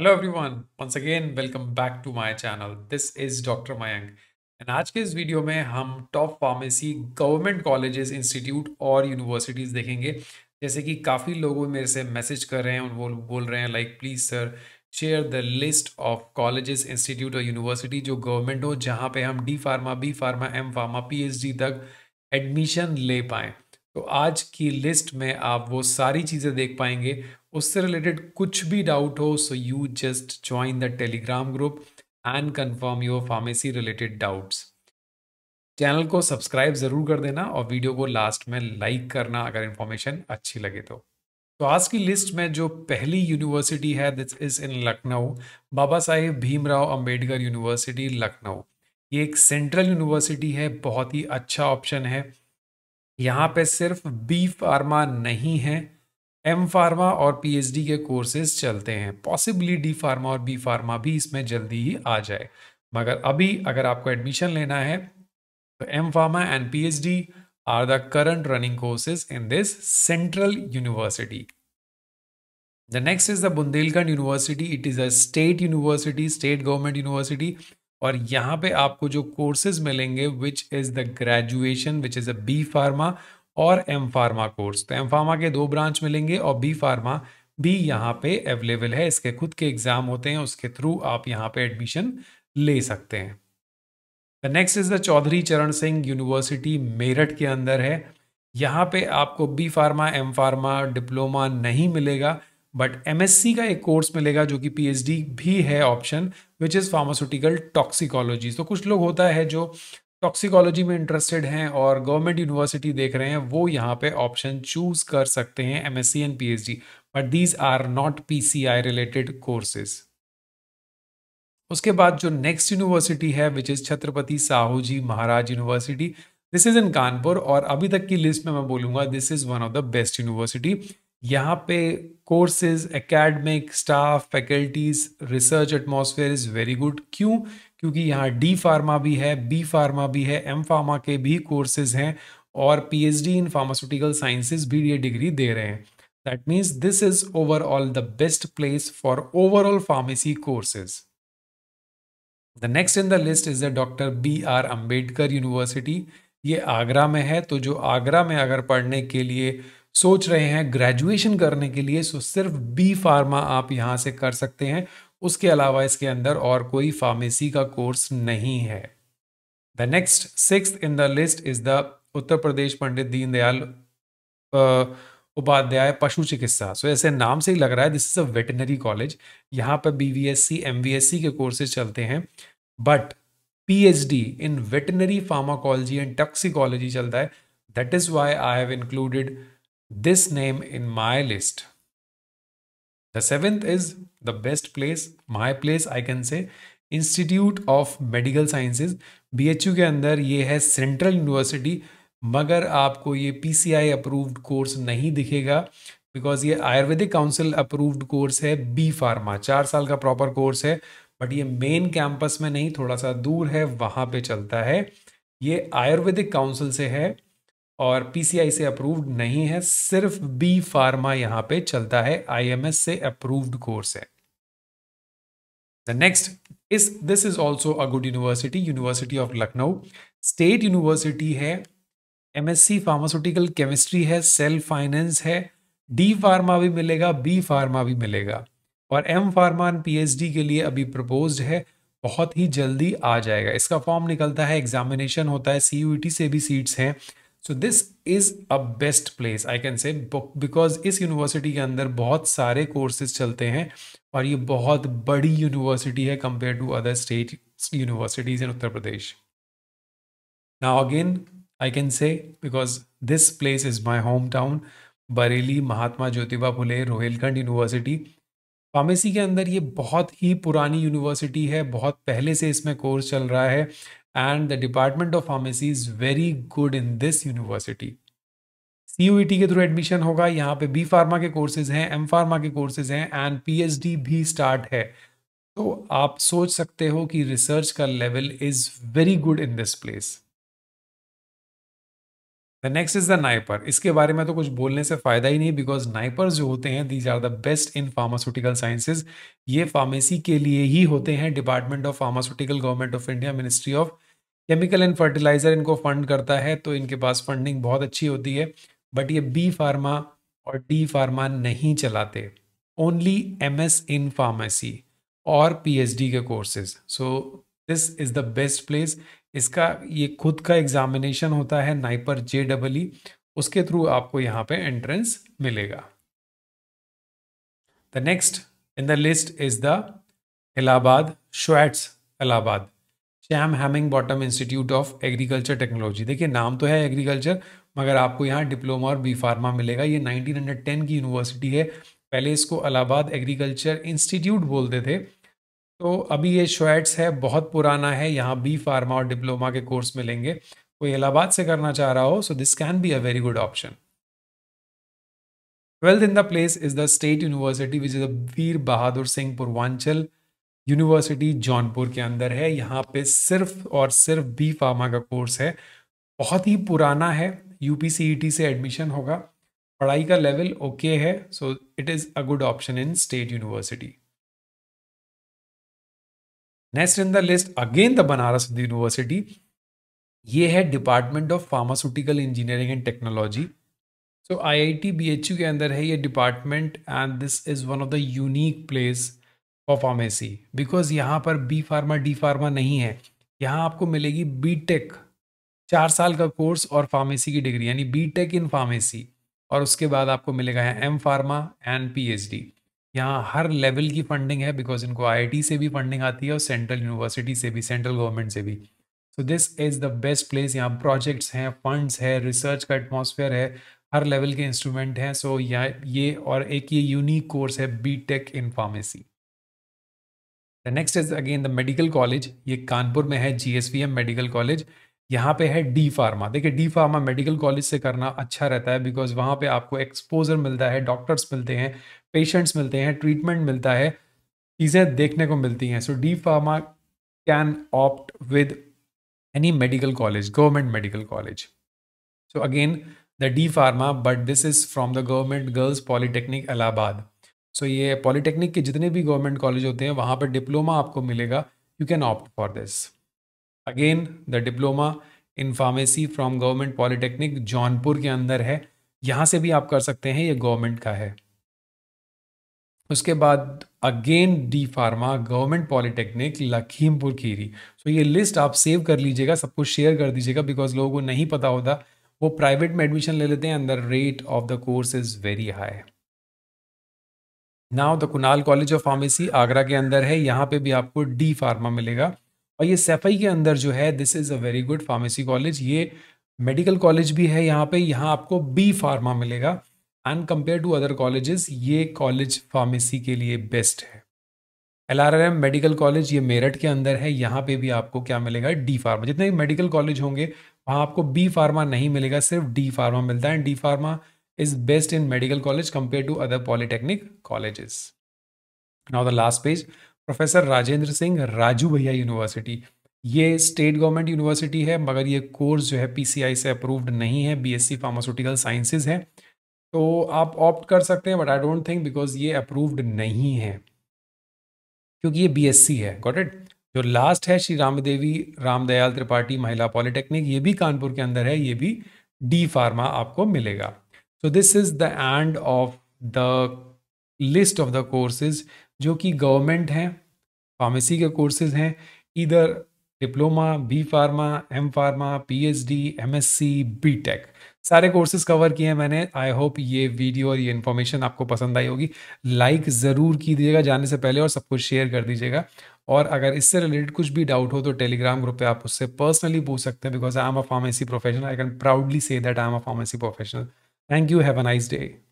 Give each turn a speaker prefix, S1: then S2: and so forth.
S1: Hello everyone once again welcome back to my channel this is doctor Mayank and आज के इस video में हम top pharmacy government colleges institute और universities देखेंगे जैसे कि काफ़ी लोगों मेरे से मैसेज कर रहे हैं और वो बोल रहे हैं like please sir share the list of colleges institute और यूनिवर्सिटी जो गवर्नमेंट हो जहाँ पर हम D pharma B pharma M pharma P तक एडमिशन ले पाएँ तो आज की लिस्ट में आप वो सारी चीज़ें देख पाएंगे उससे रिलेटेड कुछ भी डाउट हो so you just join the Telegram group and confirm your pharmacy related doubts channel को सब्सक्राइब ज़रूर कर देना और वीडियो को लास्ट में लाइक करना अगर इन्फॉर्मेशन अच्छी लगे तो तो आज की लिस्ट में जो पहली यूनिवर्सिटी है this is in Lucknow Baba Saheb Bhimrao Ambedkar university Lucknow ये एक सेंट्रल यूनिवर्सिटी है बहुत ही अच्छा ऑप्शन है यहाँ पे सिर्फ बी फार्मा नहीं है एम फार्मा और पीएचडी के कोर्सेज चलते हैं पॉसिबली डी फार्मा और बी फार्मा भी इसमें जल्दी ही आ जाए मगर अभी अगर आपको एडमिशन लेना है तो M pharma and PhD are the current running courses in this central university the next is the Bundelkhand university it is a state university state government university और यहाँ पे आपको जो कोर्सेज मिलेंगे which is the graduation which is a B pharma और M pharma course तो M pharma के दो ब्रांच मिलेंगे और बी फार्मा भी यहाँ पे अवेलेबल है इसके खुद के एग्ज़ाम होते हैं उसके थ्रू आप यहाँ पे एडमिशन ले सकते हैं the next is the Chaudhary Charan Singh university Meerut के अंदर है यहाँ पे आपको B pharma M pharma diploma नहीं मिलेगा बट एम का एक कोर्स मिलेगा जो कि पी भी है option which is pharmaceutical toxicology तो कुछ लोग होता है जो टॉक्सिकोलॉजी में इंटरेस्टेड हैं और गवर्नमेंट यूनिवर्सिटी देख रहे हैं वो यहाँ पे ऑप्शन चूज कर सकते हैं M S and P H D but these are not P C I related courses उसके बाद जो नेक्स्ट यूनिवर्सिटी है which is Chhatrapati Shahu ji Maharaj university this is in Kanpur और अभी तक की लिस्ट में मैं बोलूंगा this is one of the best university यहाँ पे courses academic staff faculties research atmosphere is very good क्यों क्योंकि यहाँ डी फार्मा भी है बी फार्मा भी है एम फार्मा के भी कोर्सेज हैं और पीएचडी इन फार्मास्यूटिकल साइंसेज भी ये डिग्री दे रहे हैं that means this is overall the best place for overall pharmacy courses the next in the list is the doctor B R Ambedkar university ये आगरा में है तो जो आगरा में अगर पढ़ने के लिए सोच रहे हैं ग्रेजुएशन करने के लिए सो सिर्फ बी फार्मा आप यहाँ से कर सकते हैं उसके अलावा इसके अंदर और कोई फार्मेसी का कोर्स नहीं है the next six in the list is the Uttar Pradesh Pandit Deendayal Upadhyay पशु चिकित्सा सो so, ऐसे नाम से ही लग रहा है this is a veterinary college यहाँ पर B V S C M V S C के कोर्सेज चलते हैं but P H D in veterinary pharmacology and toxicology चलता है that is why I have included this name in my list. The seventh is the best place, my place I can say, institute of medical sciences BHU के अंदर ये है central university मगर आपको ये PCI approved course नहीं दिखेगा because ये आयुर्वेदिक काउंसिल अप्रूव्ड कोर्स है बी फार्मा चार साल का प्रॉपर कोर्स है बट ये मेन कैंपस में नहीं थोड़ा सा दूर है वहाँ पे चलता है ये आयुर्वेदिक काउंसिल से है और पीसीआई से अप्रूव्ड नहीं है सिर्फ बी फार्मा यहाँ पे चलता है आईएमएस से अप्रूव्ड कोर्स है the next is this is also a good university university of Lucknow state university है एमएससी फार्मास्यूटिकल केमिस्ट्री है सेल फाइनेंस है डी फार्मा भी मिलेगा बी फार्मा भी मिलेगा और एम फार्मा एंड पीएचडी के लिए अभी प्रपोज है बहुत ही जल्दी आ जाएगा इसका फॉर्म निकलता है एग्जामिनेशन होता है टी e से भी सीट्स हैं so this is a best place I can say because इस यूनिवर्सिटी के अंदर बहुत सारे कोर्सेज चलते हैं और ये बहुत बड़ी यूनिवर्सिटी है compare to other state universities in Uttar Pradesh now again I can say because this place is my home town Bareilly Mahatma Jyotiba Phule Rohilkhand university pharmacy के अंदर ये बहुत ही पुरानी यूनिवर्सिटी है बहुत पहले से इसमें कोर्स चल रहा है and the department of pharmacy is very good in this university C के थ्रू एडमिशन होगा यहाँ पे बी फार्मा के कोर्सेज हैं एम फार्मा के कोर्सेज हैं एंड पी भी स्टार्ट है तो आप सोच सकते हो कि रिसर्च का level is very good in this place the next is the NIPER इसके बारे में तो कुछ बोलने से फायदा ही नहीं बिकॉज नाइपर्स जो होते हैं these are the best in pharmaceutical sciences ये फार्मेसी के लिए ही होते हैं department of pharmaceutical government of India ministry of chemical and fertiliser इनको फंड करता है तो इनके पास फंडिंग बहुत अच्छी होती है बट ये बी फार्मा और डी फार्मा नहीं चलाते only M S in pharmacy और पी एच डी के courses so this is the best place इसका ये खुद का एग्जामिनेशन होता है नाइपर जे डबल ई उसके थ्रू आपको यहाँ पे एंट्रेंस मिलेगा the next in the list is the Allahabad SHUATS Allahabad Sam Higginbottom institute of agriculture technology देखिए नाम तो है एग्रीकल्चर मगर आपको यहाँ डिप्लोमा और बी फार्मा मिलेगा ये 1910 की यूनिवर्सिटी है पहले इसको इलाहाबाद एग्रीकल्चर इंस्टीट्यूट बोलते थे तो अभी ये श्वेट्स है बहुत पुराना है यहाँ बी फार्मा और डिप्लोमा के कोर्स मिलेंगे कोई इलाहाबाद से करना चाह रहा हो so this can be a very good option twelfth in the place is the state university which is Veer Bahadur Singh Purvanchal university Jaunpur के अंदर है यहाँ पे सिर्फ और सिर्फ बी फार्मा का कोर्स है बहुत ही पुराना है यू e से एडमिशन होगा पढ़ाई का लेवल ओके okay है so it is a good option in state university next in the list again the Banaras Hindu university ये है department of pharmaceutical engineering and technology so I I T B H U के अंदर है ये department and this is one of the unique place for pharmacy because यहाँ पर B pharma D pharma नहीं है यहाँ आपको मिलेगी बी टेक चार साल का कोर्स और फार्मेसी की डिग्री यानी बी टेक इन फार्मेसी और उसके बाद आपको मिलेगा M pharma and P H D यहाँ हर लेवल की फंडिंग है बिकॉज इनको आई से भी फंडिंग आती है और सेंट्रल यूनिवर्सिटी से भी सेंट्रल गवर्नमेंट से भी so this is the best place यहाँ प्रोजेक्ट्स हैं फंड्स है रिसर्च का एटमोसफेयर है हर लेवल के इंस्ट्रूमेंट हैं सो so, यहाँ ये और एक ये यूनिक कोर्स है B tech in pharmacy the next is again the medical college ये कानपुर में है जी मेडिकल कॉलेज यहाँ पे है डी फार्मा देखिए डी फार्मा मेडिकल कॉलेज से करना अच्छा रहता है बिकॉज वहाँ पे आपको एक्सपोजर मिलता है डॉक्टर्स मिलते हैं पेशेंट्स मिलते हैं ट्रीटमेंट मिलता है चीज़ें देखने को मिलती हैं so D pharma can opt with any medical college government medical college so again the D pharma but this is from the government girls polytechnic Allahabad so ये पॉलीटेक्निक के जितने भी गवर्नमेंट कॉलेज होते हैं वहाँ पर डिप्लोमा आपको मिलेगा you can opt for this again the diploma in pharmacy from government polytechnic Jaunpur के अंदर है यहाँ से भी आप कर सकते हैं ये गवर्नमेंट का है उसके बाद again D pharma government polytechnic Lakhimpur Kheri so ये लिस्ट आप सेव कर लीजिएगा सब कुछ शेयर कर दीजिएगा बिकॉज लोगों को नहीं पता होता वो प्राइवेट में एडमिशन ले लेते हैं अंदर rate of the course is very high now the Kunal college of pharmacy Agra के अंदर है यहाँ पे भी आपको डी फार्मा मिलेगा और ये सेफई के अंदर जो है this is a very good pharmacy college ये मेडिकल कॉलेज भी है यहाँ पे यहाँ आपको बी फार्मा मिलेगा and compare to other colleges ये कॉलेज फार्मेसी के लिए बेस्ट है L R R M medical college ये मेरठ के अंदर है यहाँ पे भी आपको क्या मिलेगा डी फार्मा जितने भी मेडिकल कॉलेज होंगे वहाँ आपको बी फार्मा नहीं मिलेगा सिर्फ डी फार्मा मिलता है and D pharma is best in medical college compare to other polytechnic colleges now the last page professor Rajendra Singh Raju Bhaiya university ये स्टेट गवर्नमेंट यूनिवर्सिटी है मगर ये कोर्स जो है आई से अप्रूव्ड नहीं है सी फार्मास्यूटिकल साइंसेज है तो आप ऑप्ट कर सकते हैं but I don't think because ये अप्रूव्ड नहीं है क्योंकि ये बीएससी है गॉट इट जो लास्ट है श्री राम देवी रामदयाल त्रिपाठी महिला पॉलिटेक्निक ये भी कानपुर के अंदर है ये भी डी फार्मा आपको मिलेगा so this is the end of the list of the courses जो कि गवर्नमेंट हैं फार्मेसी के कोर्सेज हैं इधर diploma B pharma M pharma PhD MSc BTech सारे कोर्सेज कवर किए हैं मैंने आई होप ये वीडियो और ये इन्फॉर्मेशन आपको पसंद आई होगी लाइक ज़रूर की दीजिएगा जाने से पहले और सब कुछ शेयर कर दीजिएगा और अगर इससे रिलेटेड कुछ भी डाउट हो तो टेलीग्राम ग्रुप पे आप उससे पर्सनली पूछ सकते हैं because I am a pharmacy professional I can proudly say that I am a pharmacy professional thank you have a nice day